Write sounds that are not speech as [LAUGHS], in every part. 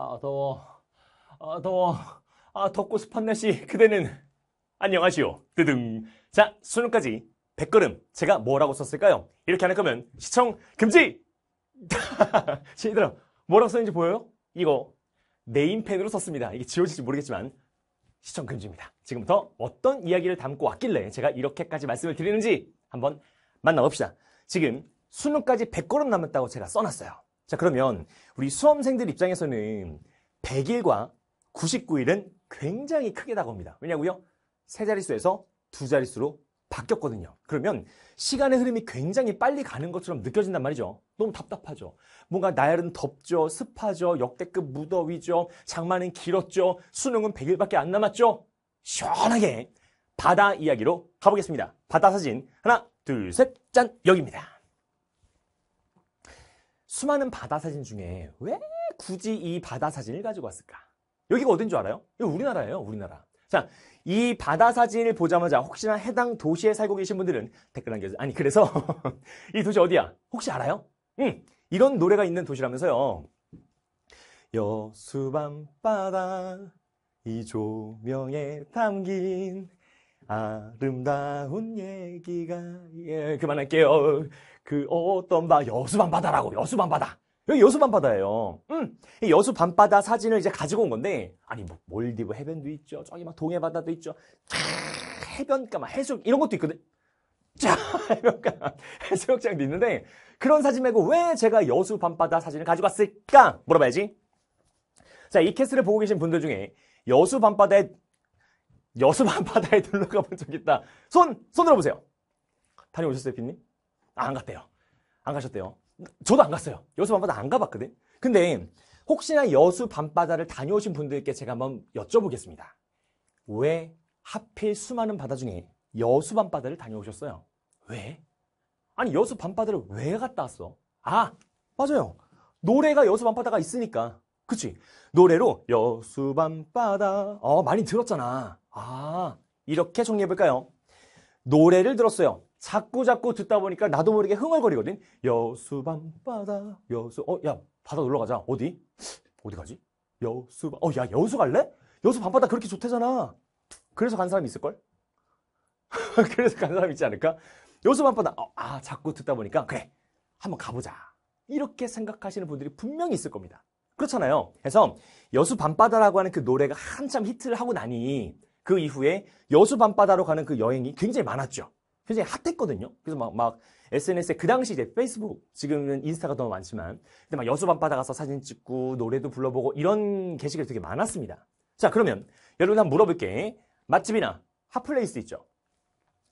아, 더워. 아, 더워. 아, 덥고 습한 날씨. 그대는 안녕하시오. 드등. 자, 수능까지 100걸음. 제가 뭐라고 썼을까요? 이렇게 하는 거면 시청 금지! 얘들아, [LAUGHS] 뭐라고 썼는지 보여요? 이거 네임펜으로 썼습니다. 이게 지워질지 모르겠지만 시청 금지입니다. 지금부터 어떤 이야기를 담고 왔길래 제가 이렇게까지 말씀을 드리는지 한번 만나봅시다. 지금 수능까지 100걸음 남았다고 제가 써놨어요. 자, 그러면 우리 수험생들 입장에서는 100일과 99일은 굉장히 크게 다가옵니다. 왜냐고요? 세 자릿수에서 두 자릿수로 바뀌었거든요. 그러면 시간의 흐름이 굉장히 빨리 가는 것처럼 느껴진단 말이죠. 너무 답답하죠. 뭔가 나열은 덥죠, 습하죠, 역대급 무더위죠, 장마는 길었죠, 수능은 100일밖에 안 남았죠. 시원하게 바다 이야기로 가보겠습니다. 바다 사진 하나, 둘, 셋, 짠! 여기입니다. 수많은 바다 사진 중에 왜 굳이 이 바다 사진을 가지고 왔을까? 여기가 어딘 줄 알아요? 이거 우리나라예요, 우리나라. 자, 이 바다 사진을 보자마자 혹시나 해당 도시에 살고 계신 분들은 댓글 남겨주세요. 아니, 그래서 [LAUGHS] 이 도시 어디야? 혹시 알아요? 응, 이런 노래가 있는 도시라면서요. 여수밤바다 이 조명에 담긴 아름다운 얘기가 예, 그만할게요. 그 어, 어, 어떤 바 여수 밤바다라고 여수 밤바다 여기 여수 밤바다예요. 음, 여수 밤바다 사진을 이제 가지고 온 건데 아니 뭐 몰디브 해변도 있죠. 저기 막 동해 바다도 있죠. 해변가 그러니까 막 해수 이런 것도 있거든. [LAUGHS] 자 해변가 그러니까 해수욕장도 있는데 그런 사진 말고 왜 제가 여수 밤바다 사진을 가지고 왔을까 물어봐야지. 자 이 캐스를 보고 계신 분들 중에 여수 밤바다에 여수 밤바다에 놀러 [LAUGHS] 가본 적 있다. 손손 들어보세요. 다녀오셨어요, 빈님? 아, 안 갔대요. 안 가셨대요. 저도 안 갔어요. 여수 밤바다 안 가봤거든. 근데 혹시나 여수 밤바다를 다녀오신 분들께 제가 한번 여쭤보겠습니다. 왜 하필 수많은 바다 중에 여수 밤바다를 다녀오셨어요? 왜? 아니 여수 밤바다를 왜 갔다 왔어? 아 맞아요. 노래가 여수 밤바다가 있으니까. 그치? 노래로 여수 밤바다 어 많이 들었잖아. 아 이렇게 정리해볼까요? 노래를 들었어요. 자꾸 자꾸 듣다 보니까 나도 모르게 흥얼거리거든. 여수밤바다 여수 어야 바다 놀러 가자. 어디? 어디 가지? 여수 어야 여수 갈래? 여수 밤바다 그렇게 좋대잖아. 그래서 간 사람이 있을 걸? [LAUGHS] 그래서 간 사람 이 있지 않을까? 여수 밤바다 어, 아 자꾸 듣다 보니까 그래 한번 가보자. 이렇게 생각하시는 분들이 분명히 있을 겁니다. 그렇잖아요. 그래서 여수 밤바다라고 하는 그 노래가 한참 히트를 하고 나니 그 이후에 여수 밤바다로 가는 그 여행이 굉장히 많았죠. 굉장히 핫했거든요. 그래서 막, 막 SNS에 그 당시 이제 페이스북, 지금은 인스타가 더 많지만, 근데 막 여수 밤바다 가서 사진 찍고 노래도 불러보고 이런 게시글이 되게 많았습니다. 자, 그러면 여러분 한번 물어볼게. 맛집이나 핫플레이스 있죠?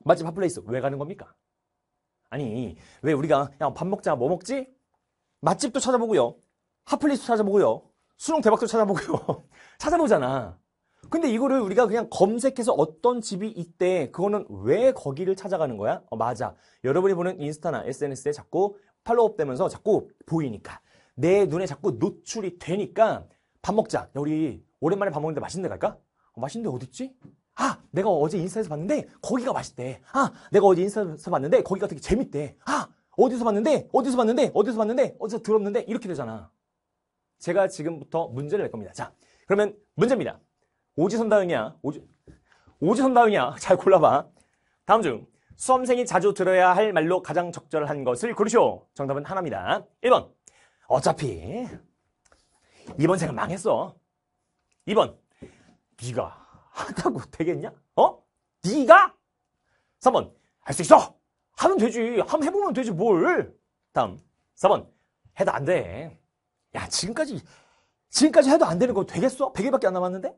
맛집 핫플레이스 왜 가는 겁니까? 아니, 왜 우리가 그냥 밥 먹자, 뭐 먹지? 맛집도 찾아보고요. 핫플레이스 찾아보고요. 수능 대박도 찾아보고요. [LAUGHS] 찾아보잖아. 근데 이거를 우리가 그냥 검색해서 어떤 집이 있대 그거는 왜 거기를 찾아가는 거야? 어, 맞아. 여러분이 보는 인스타나 SNS에 자꾸 팔로업 되면서 자꾸 보이니까 내 눈에 자꾸 노출이 되니까 밥 먹자. 우리 오랜만에 밥 먹는데 맛있는 데 갈까? 어, 맛있는 데 어딨지? 아, 내가 어제 인스타에서 봤는데 거기가 맛있대. 아, 내가 어제 인스타에서 봤는데 거기가 되게 재밌대. 아, 어디서 봤는데 어디서 봤는데 어디서 봤는데 어디서 들었는데 이렇게 되잖아. 제가 지금부터 문제를 낼 겁니다. 자, 그러면 문제입니다. 오지선다응이야 오지, 오지선다응이야잘 [LAUGHS] 골라봐. 다음 중 수험생이 자주 들어야 할 말로 가장 적절한 것을 고르쇼. 정답은 하나입니다. 1번. 어차피 2번 생각 망했어. 2번. 네가 하다고 되겠냐? 어? 네가? 3번. 할 수 있어. 하면 되지. 한번 해보면 되지 뭘. 다음. 4번. 해도 안 돼. 야, 지금까지 지금까지 해도 안 되는 거 되겠어? 100일밖에 안 남았는데?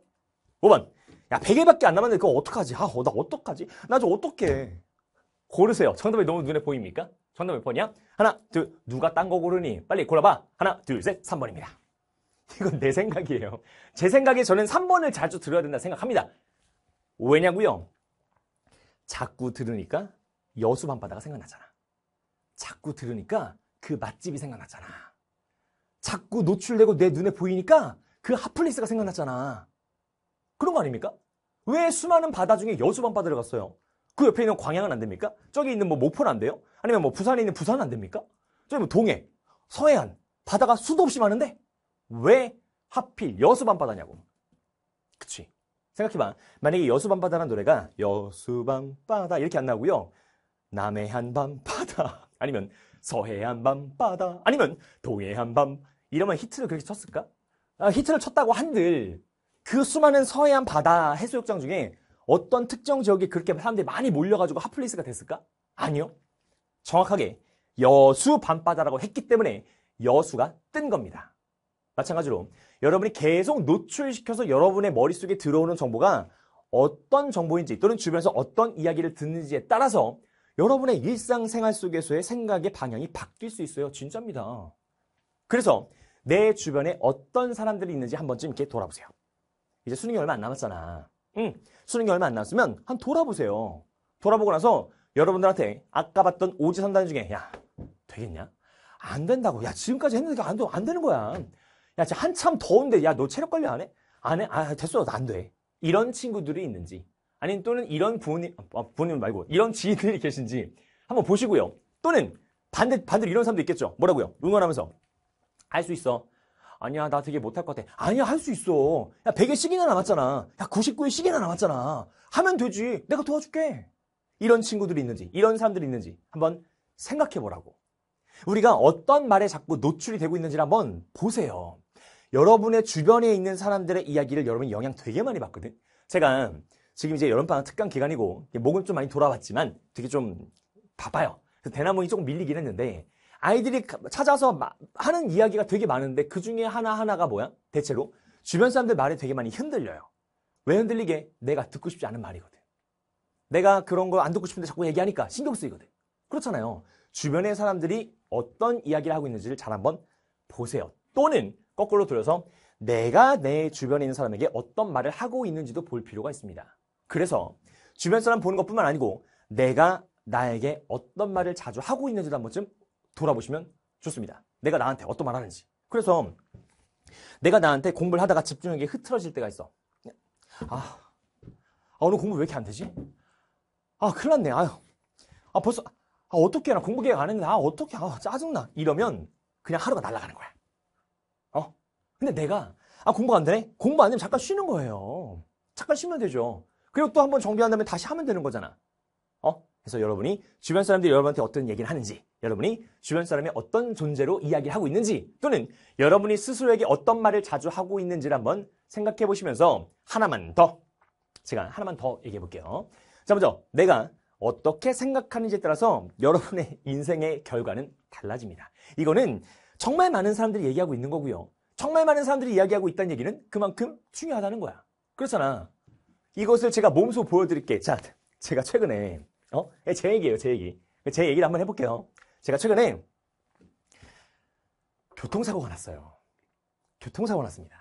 5번. 야, 100일밖에 안 남았는데 그거 어떡하지? 아, 어, 나 어떡하지? 나 저 어떡해. 고르세요. 정답이 너무 눈에 보입니까? 정답 몇 번이야? 하나, 둘, 누가 딴 거 고르니? 빨리 골라봐. 하나, 둘, 셋, 3번입니다. [LAUGHS] 이건 내 생각이에요. 제 생각에 저는 3번을 자주 들어야 된다 생각합니다. 왜냐고요? 자꾸 들으니까 여수 밤바다가 생각나잖아. 자꾸 들으니까 그 맛집이 생각났잖아. 자꾸 노출되고 내 눈에 보이니까 그 핫플레이스가 생각났잖아. 그런 거 아닙니까? 왜 수많은 바다 중에 여수밤바다를 갔어요? 그 옆에 있는 광양은 안 됩니까? 저기 있는 뭐 목포는 안 돼요? 아니면 뭐 부산에 있는 부산은 안 됩니까? 저기 뭐 동해, 서해안, 바다가 수도 없이 많은데 왜 하필 여수밤바다냐고. 그치. 생각해봐. 만약에 여수밤바다라는 노래가 여수밤바다 이렇게 안 나오고요. 남해안 밤바다 [LAUGHS] 아니면 서해안 밤바다 아니면 동해안 밤 이러면 히트를 그렇게 쳤을까? 아, 히트를 쳤다고 한들 그 수많은 서해안 바다 해수욕장 중에 어떤 특정 지역에 그렇게 사람들이 많이 몰려가지고 핫플레이스가 됐을까? 아니요. 정확하게 여수 밤바다라고 했기 때문에 여수가 뜬 겁니다. 마찬가지로 여러분이 계속 노출시켜서 여러분의 머릿속에 들어오는 정보가 어떤 정보인지 또는 주변에서 어떤 이야기를 듣는지에 따라서 여러분의 일상생활 속에서의 생각의 방향이 바뀔 수 있어요. 진짜입니다. 그래서 내 주변에 어떤 사람들이 있는지 한 번쯤 이렇게 돌아보세요. 이제 수능이 얼마 안 남았잖아. 응. 수능이 얼마 안 남았으면 한 돌아보세요. 돌아보고 나서 여러분들한테 아까 봤던 오지 선단 중에 야 되겠냐? 안 된다고. 야 지금까지 했는데 안, 안 되는 거야. 야 진짜 한참 더운데 야 너 체력 관리 안 해? 안 해? 아 됐어 안 돼. 이런 친구들이 있는지 아니면 또는 이런 부모님 아, 어, 부모님 말고 이런 지인들이 계신지 한번 보시고요. 또는 반대 반대로 이런 사람도 있겠죠. 뭐라고요? 응원하면서 알 수 있어. 아니야, 나 되게 못할 것 같아. 아니야, 할 수 있어. 야, 100의 시기나 남았잖아. 야, 99의 시기나 남았잖아. 하면 되지. 내가 도와줄게. 이런 친구들이 있는지, 이런 사람들이 있는지 한번 생각해 보라고. 우리가 어떤 말에 자꾸 노출이 되고 있는지를 한번 보세요. 여러분의 주변에 있는 사람들의 이야기를 여러분이 영향 되게 많이 받거든. 제가 지금 이제 여름방학 특강 기간이고 목은 좀 많이 돌아왔지만 되게 좀 바빠요. 그래서 대나무이 조금 밀리긴 했는데 아이들이 찾아서 하는 이야기가 되게 많은데 그 중에 하나하나가 뭐야? 대체로 주변 사람들 말에 되게 많이 흔들려요. 왜 흔들리게? 내가 듣고 싶지 않은 말이거든. 내가 그런 거 안 듣고 싶은데 자꾸 얘기하니까 신경 쓰이거든. 그렇잖아요. 주변의 사람들이 어떤 이야기를 하고 있는지를 잘 한번 보세요. 또는 거꾸로 돌려서 내가 내 주변에 있는 사람에게 어떤 말을 하고 있는지도 볼 필요가 있습니다. 그래서 주변 사람 보는 것뿐만 아니고 내가 나에게 어떤 말을 자주 하고 있는지도 한 번쯤 돌아보시면 좋습니다. 내가 나한테 어떤 말 하는지. 그래서 내가 나한테 공부를 하다가 집중력이 흐트러질 때가 있어. 아, 아 오늘 공부 왜 이렇게 안 되지? 아, 큰일 났네. 아유. 아, 벌써, 아, 어떻게 나 공부 계획 안 했는데, 아, 어떻게, 아, 짜증나. 이러면 그냥 하루가 날아가는 거야. 어? 근데 내가, 아, 공부가 안 되네? 공부 안 되면 잠깐 쉬는 거예요. 잠깐 쉬면 되죠. 그리고 또 한 번 정비한 다음에 다시 하면 되는 거잖아. 어? 그래서 여러분이 주변 사람들이 여러분한테 어떤 얘기를 하는지, 여러분이 주변 사람의 어떤 존재로 이야기를 하고 있는지 또는 여러분이 스스로에게 어떤 말을 자주 하고 있는지를 한번 생각해 보시면서 하나만 더 제가 하나만 더 얘기해 볼게요. 자, 먼저 내가 어떻게 생각하는지에 따라서 여러분의 [LAUGHS] 인생의 결과는 달라집니다. 이거는 정말 많은 사람들이 얘기하고 있는 거고요. 정말 많은 사람들이 이야기하고 있다는 얘기는 그만큼 중요하다는 거야. 그렇잖아. 이것을 제가 몸소 보여드릴게. 자, 제가 최근에 어? 제 얘기예요, 제 얘기. 제 얘기를 한번 해볼게요. 제가 최근에 교통사고가 났어요. 교통사고 가 났습니다.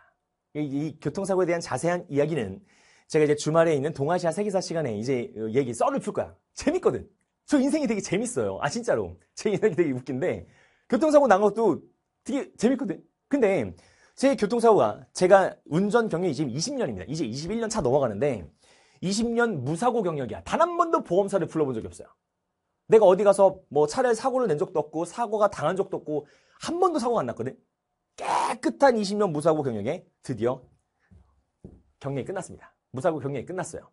이, 이, 교통사고에 대한 자세한 이야기는 제가 이제 주말에 있는 동아시아 세계사 시간에 이제 얘기 썰을 풀 거야. 재밌거든. 저 인생이 되게 재밌어요. 아 진짜로 제 인생이 되게 웃긴데 교통사고 난 것도 되게 재밌거든. 근데 제 교통사고가 제가 운전 경력이 지금 20년입니다. 이제 21년 차 넘어가는데 20년 무사고 경력이야. 단 한 번도 보험사를 불러본 적이 없어요. 내가 어디 가서 뭐 차를 사고를 낸 적도 없고 사고가 당한 적도 없고 한 번도 사고가 안 났거든. 깨끗한 20년 무사고 경영에 드디어 경력이 끝났습니다. 무사고 경력이 끝났어요.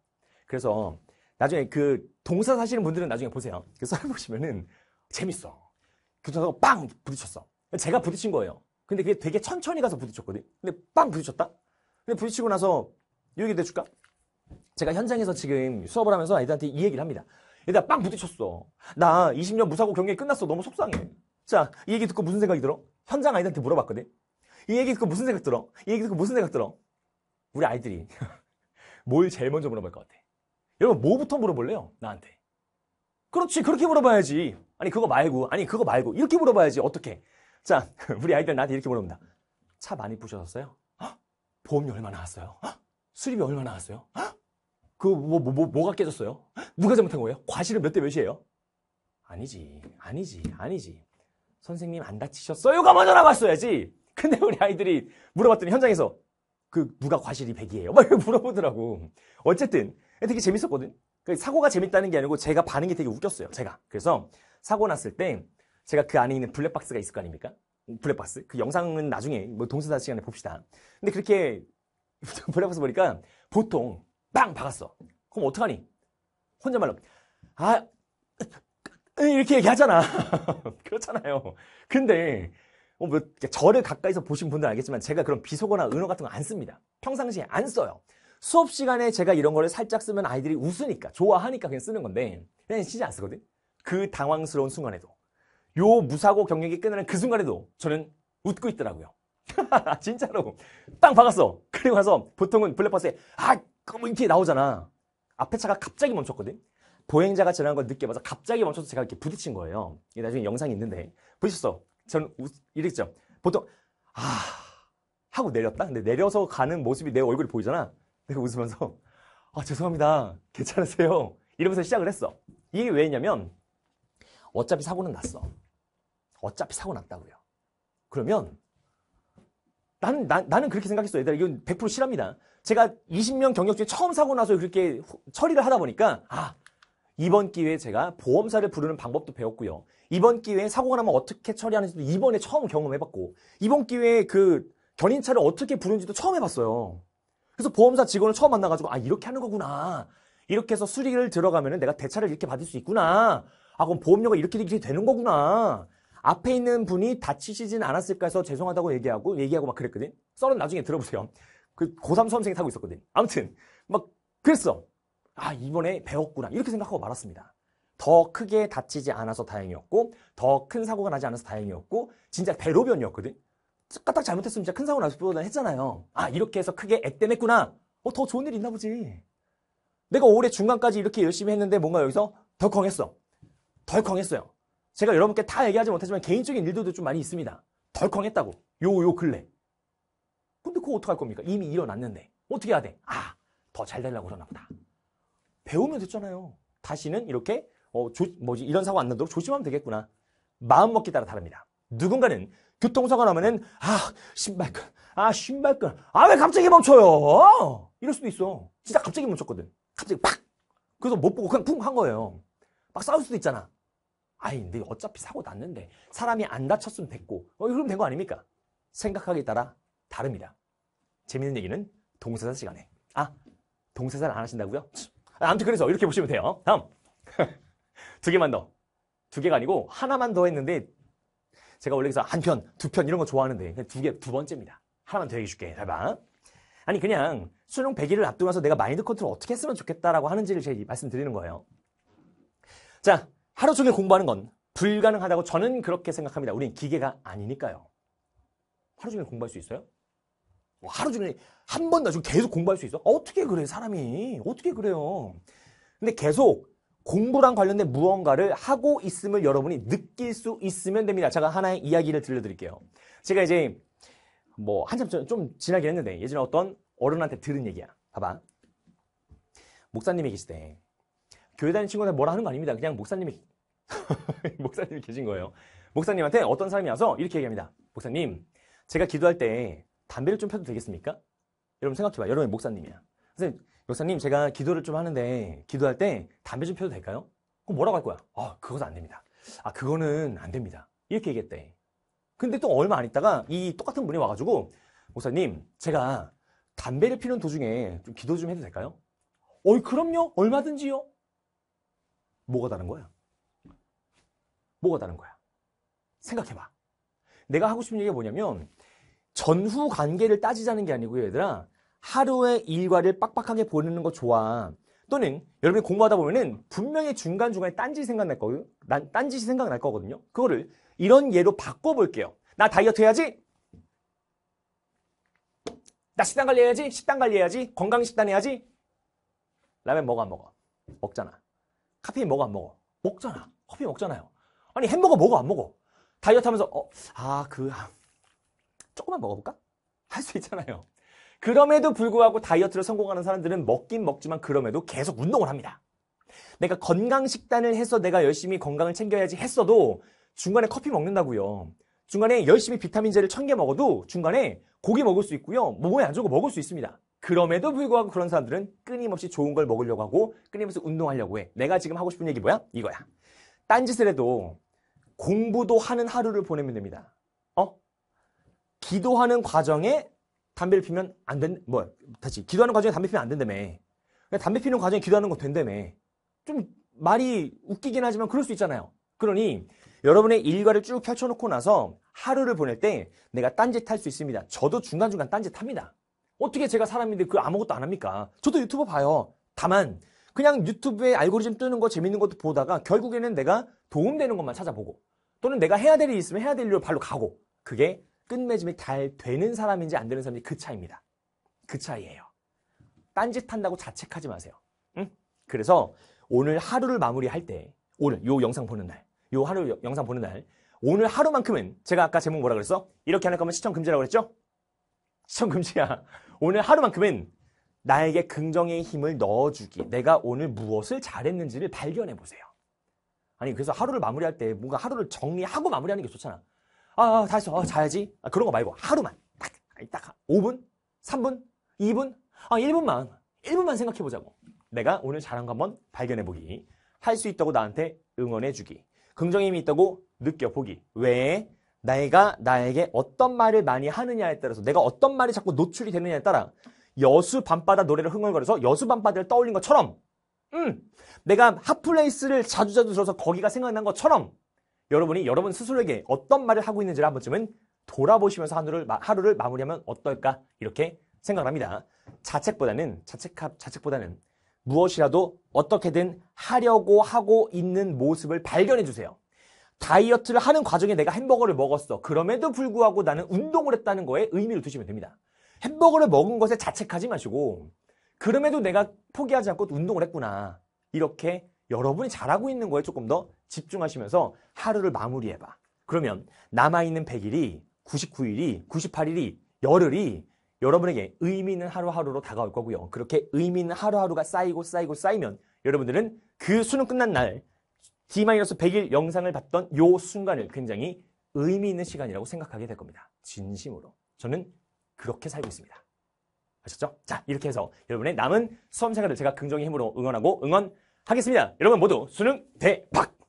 그래서 나중에 그 동사 사시는 분들은 나중에 보세요. 그 써보시면은 재밌어. 교통사고 빵 부딪혔어. 제가 부딪힌 거예요. 근데 그게 되게 천천히 가서 부딪혔거든. 근데 빵 부딪혔다. 근데 부딪히고 나서 이 얘기 내줄까? 제가 현장에서 지금 수업을 하면서 아이들한테 이 얘기를 합니다. 얘들아 빵 부딪혔어. 나 20년 무사고 경력이 끝났어. 너무 속상해. 자, 이 얘기 듣고 무슨 생각이 들어? 현장 아이들한테 물어봤거든. 이 얘기 듣고 무슨 생각 들어? 이 얘기 듣고 무슨 생각 들어? 우리 아이들이 [LAUGHS] 뭘 제일 먼저 물어볼 것 같아? 여러분 뭐부터 물어볼래요? 나한테. 그렇지 그렇게 물어봐야지. 아니 그거 말고 아니 그거 말고 이렇게 물어봐야지 어떻게? 자 [LAUGHS] 우리 아이들 나한테 이렇게 물어봅니다차 많이 부셔졌어요? 보험료 얼마 나왔어요? 수리비 얼마 나왔어요? 그, 뭐, 뭐, 뭐, 뭐가 깨졌어요? 누가 잘못한 거예요? 과실은 몇 대 몇이에요? 아니지, 아니지, 아니지. 선생님 안 다치셨어요?가 먼저 나왔어야지. 근데 우리 아이들이 물어봤더니 현장에서 그 누가 과실이 100이에요? 막 이렇게 물어보더라고. 어쨌든 되게 재밌었거든. 그 사고가 재밌다는 게 아니고 제가 반응이 되게 웃겼어요. 제가. 그래서 사고 났을 때 제가 그 안에 있는 블랙박스가 있을 거 아닙니까? 블랙박스. 그 영상은 나중에 뭐 동사사 시간에 봅시다. 근데 그렇게 [LAUGHS] 블랙박스 보니까 보통 빵 박았어. 그럼 어떡하니? 혼자말로 아 이렇게 얘기하잖아. [LAUGHS] 그렇잖아요. 근데 뭐, 저를 뭐, 가까이서 보신 분들은 알겠지만 제가 그런 비속어나 은어 같은 거 안 씁니다. 평상시에 안 써요. 수업 시간에 제가 이런 거를 살짝 쓰면 아이들이 웃으니까 좋아하니까 그냥 쓰는 건데 그냥 진짜 안 쓰거든. 그 당황스러운 순간에도 요 무사고 경력이 끝나는 그 순간에도 저는 웃고 있더라고요. [LAUGHS] 진짜로 빵 박았어. 그리고 나서 보통은 블랙박스에 아 커뮤니티에 나오잖아. 앞에 차가 갑자기 멈췄거든. 보행자가 지나는 걸 늦게 봐서 갑자기 멈춰서 제가 이렇게 부딪힌 거예요. 이게 나중에 영상이 있는데 보셨어? 저는 이랬죠. 보통 아 하고 내렸다. 근데 내려서 가는 모습이 내 얼굴이 보이잖아. 내가 웃으면서 아 죄송합니다. 괜찮으세요? 이러면서 시작을 했어. 이게 왜냐면 어차피 사고는 났어. 어차피 사고 났다고요. 그러면 나는 나, 나는 그렇게 생각했어. 얘들아 이건 100% 실합니다. 제가 2 0명 경력 중에 처음 사고 나서 그렇게 처리를 하다 보니까 아 이번 기회에 제가 보험사를 부르는 방법도 배웠고요. 이번 기회에 사고가 나면 어떻게 처리하는지도 이번에 처음 경험해봤고 이번 기회에 그 견인차를 어떻게 부르는지도 처음 해봤어요. 그래서 보험사 직원을 처음 만나가지고 아 이렇게 하는 거구나. 이렇게 해서 수리를 들어가면 내가 대차를 이렇게 받을 수 있구나. 아 그럼 보험료가 이렇게 이렇게 되는 거구나. 앞에 있는 분이 다치시진 않았을까 해서 죄송하다고 얘기하고 얘기하고 막 그랬거든. 썰은 나중에 들어보세요. 그 고3 수험생이 타고 있었거든. 아무튼 막 그랬어. 아 이번에 배웠구나 이렇게 생각하고 말았습니다. 더 크게 다치지 않아서 다행이었고 더 큰 사고가 나지 않아서 다행이었고 진짜 대로변이었거든. 까딱 잘못했으면 진짜 큰 사고 날수보다 했잖아요. 아 이렇게 해서 크게 액땜했구나. 어, 더 좋은 일 있나 보지. 내가 올해 중간까지 이렇게 열심히 했는데 뭔가 여기서 덜컹했어. 덜컹했어요. 제가 여러분께 다 얘기하지 못하지만 개인적인 일들도 좀 많이 있습니다. 덜컹했다고. 요, 요 근래. 그거 어떡할 겁니까? 이미 일어났는데. 어떻게 해야 돼? 아, 더 잘 되려고 그러나 보다. 배우면 됐잖아요. 다시는 이렇게 어, 조, 뭐지 이런 사고 안 나도록 조심하면 되겠구나. 마음먹기 따라 다릅니다. 누군가는 교통사고 나면은 아 신발끈, 아 신발끈, 아 왜 갑자기 멈춰요? 이럴 수도 있어. 진짜 갑자기 멈췄거든. 갑자기 팍. 그래서 못 보고 그냥 쿵한 거예요. 막 싸울 수도 있잖아. 아니 근데 어차피 사고 났는데 사람이 안 다쳤으면 됐고 어, 그럼 된 거 아닙니까? 생각하기에 따라 다릅니다. 재밌는 얘기는 동사살 시간에. 아, 동사살 안 하신다고요? 아, 아무튼 그래서 이렇게 보시면 돼요. 다음. [LAUGHS] 두 개만 더. 두 개가 아니고 하나만 더 했는데 제가 원래 그래서 한 편, 두 편 이런 거 좋아하는데 두 개, 두 번째입니다. 하나만 더 얘기해 줄게. 잘 봐. 아니 그냥 수능 100일을 앞두고 나서 내가 마인드 컨트롤 어떻게 했으면 좋겠다라고 하는지를 제가 말씀드리는 거예요. 자, 하루 종일 공부하는 건 불가능하다고 저는 그렇게 생각합니다. 우린 기계가 아니니까요. 하루 종일 공부할 수 있어요? 뭐 하루 종일 한번 나중에 계속 공부할 수 있어? 아, 어떻게 그래 사람이 어떻게 그래요? 근데 계속 공부랑 관련된 무언가를 하고 있음을 여러분이 느낄 수 있으면 됩니다. 제가 하나의 이야기를 들려드릴게요. 제가 이제 뭐 한참 전, 좀 지나긴 했는데 예전에 어떤 어른한테 들은 얘기야. 봐봐. 목사님이 계실 때 교회 다니는 친구한테 뭐라 하는 거 아닙니다. 그냥 목사님이 [LAUGHS] 목사님이 계신 거예요. 목사님한테 어떤 사람이 와서 이렇게 얘기합니다. 목사님, 제가 기도할 때 담배를 좀 펴도 되겠습니까? 여러분 생각해봐. 여러분이 목사님이야. 선생님, 목사님 제가 기도를 좀 하는데 기도할 때 담배 좀 펴도 될까요? 그럼 뭐라고 할 거야? 아, 그것은 안 됩니다. 아, 그거는 안 됩니다. 이렇게 얘기했대. 근데 또 얼마 안 있다가 이 똑같은 분이 와가지고 목사님, 제가 담배를 피는 도중에 좀 기도 좀 해도 될까요? 어이, 그럼요. 얼마든지요. 뭐가 다른 거야? 뭐가 다른 거야? 생각해봐. 내가 하고 싶은 얘기가 뭐냐면 전후 관계를 따지자는 게 아니고요, 얘들아. 하루의 일과를 빡빡하게 보내는 거 좋아. 또는 여러분이 공부하다 보면은 분명히 중간중간에 딴짓이 생각날 거고, 난 딴짓이 생각날 거거든요. 그거를 이런 예로 바꿔볼게요. 나 다이어트 해야지. 나 식단 관리해야지. 식단 관리해야지. 건강 식단 해야지. 라면 먹어 안 먹어? 먹잖아. 카페인 먹어 안 먹어? 먹잖아. 커피 먹잖아요. 아니 햄버거 먹어 안 먹어? 다이어트 하면서 어, 아, 그 아, 조금만 먹어볼까? 할 수 있잖아요. 그럼에도 불구하고 다이어트를 성공하는 사람들은 먹긴 먹지만 그럼에도 계속 운동을 합니다. 내가 건강식단을 해서 내가 열심히 건강을 챙겨야지 했어도 중간에 커피 먹는다고요. 중간에 열심히 비타민제를 천 개 먹어도 중간에 고기 먹을 수 있고요. 몸에 안 좋은 거 먹을 수 있습니다. 그럼에도 불구하고 그런 사람들은 끊임없이 좋은 걸 먹으려고 하고 끊임없이 운동하려고 해. 내가 지금 하고 싶은 얘기 뭐야? 이거야. 딴짓을 해도 공부도 하는 하루를 보내면 됩니다. 기도하는 과정에 담배를 피면 안 된, 뭐, 다시, 기도하는 과정에 담배 피면 안 된다며. 그러니까 담배 피는 과정에 기도하는 건 된다며. 좀 말이 웃기긴 하지만 그럴 수 있잖아요. 그러니 여러분의 일과를 쭉 펼쳐놓고 나서 하루를 보낼 때 내가 딴짓 할 수 있습니다. 저도 중간중간 딴짓 합니다. 어떻게 제가 사람인데 그 아무것도 안 합니까? 저도 유튜브 봐요. 다만, 그냥 유튜브에 알고리즘 뜨는 거 재밌는 것도 보다가 결국에는 내가 도움되는 것만 찾아보고 또는 내가 해야 될 일이 있으면 해야 될 일로 바로 가고 그게 끝맺음이 잘 되는 사람인지 안 되는 사람인지 그 차이입니다. 그 차이예요. 딴짓 한다고 자책하지 마세요. 응? 그래서 오늘 하루를 마무리할 때 오늘 요 영상 보는 날, 요 하루 여, 영상 보는 날 오늘 하루만큼은 제가 아까 제목 뭐라 그랬어? 이렇게 하는 거면 시청 금지라고 그랬죠? 시청 금지야. 오늘 하루만큼은 나에게 긍정의 힘을 넣어주기. 내가 오늘 무엇을 잘했는지를 발견해 보세요. 아니 그래서 하루를 마무리할 때 뭔가 하루를 정리하고 마무리하는 게 좋잖아. 아, 아, 다시 아, 자야지. 아, 그런 거 말고 하루만. 딱, 딱 5분, 3분, 2분, 아, 1분만. 1분만 생각해 보자고. 내가 오늘 잘한 거 한번 발견해 보기. 할 수 있다고 나한테 응원해 주기. 긍정의 힘이 있다고 느껴보기. 왜? 내가 나에게 어떤 말을 많이 하느냐에 따라서 내가 어떤 말이 자꾸 노출이 되느냐에 따라 여수 밤바다 노래를 흥얼거려서 여수 밤바다를 떠올린 것처럼 음, 내가 핫플레이스를 자주자주 들어서 거기가 생각난 것처럼 여러분이 여러분 스스로에게 어떤 말을 하고 있는지를 한 번쯤은 돌아보시면서 하루를, 하루를 마무리하면 어떨까 이렇게 생각합니다. 을 자책보다는 자책 자책보다는 무엇이라도 어떻게든 하려고 하고 있는 모습을 발견해 주세요. 다이어트를 하는 과정에 내가 햄버거를 먹었어. 그럼에도 불구하고 나는 운동을 했다는 거에 의미를 두시면 됩니다. 햄버거를 먹은 것에 자책하지 마시고 그럼에도 내가 포기하지 않고 운동을 했구나. 이렇게 여러분이 잘하고 있는 거에 조금 더 집중하시면서 하루를 마무리해봐. 그러면 남아있는 100일이, 99일이, 98일이, 열흘이 여러분에게 의미 있는 하루하루로 다가올 거고요. 그렇게 의미 있는 하루하루가 쌓이고 쌓이고 쌓이면 여러분들은 그 수능 끝난 날 D-100일 영상을 봤던 요 순간을 굉장히 의미 있는 시간이라고 생각하게 될 겁니다. 진심으로. 저는 그렇게 살고 있습니다. 아셨죠? 자, 이렇게 해서 여러분의 남은 수험생활을 제가 긍정의 힘으로 응원하고 응원 하겠습니다. 여러분 모두 수능 대박!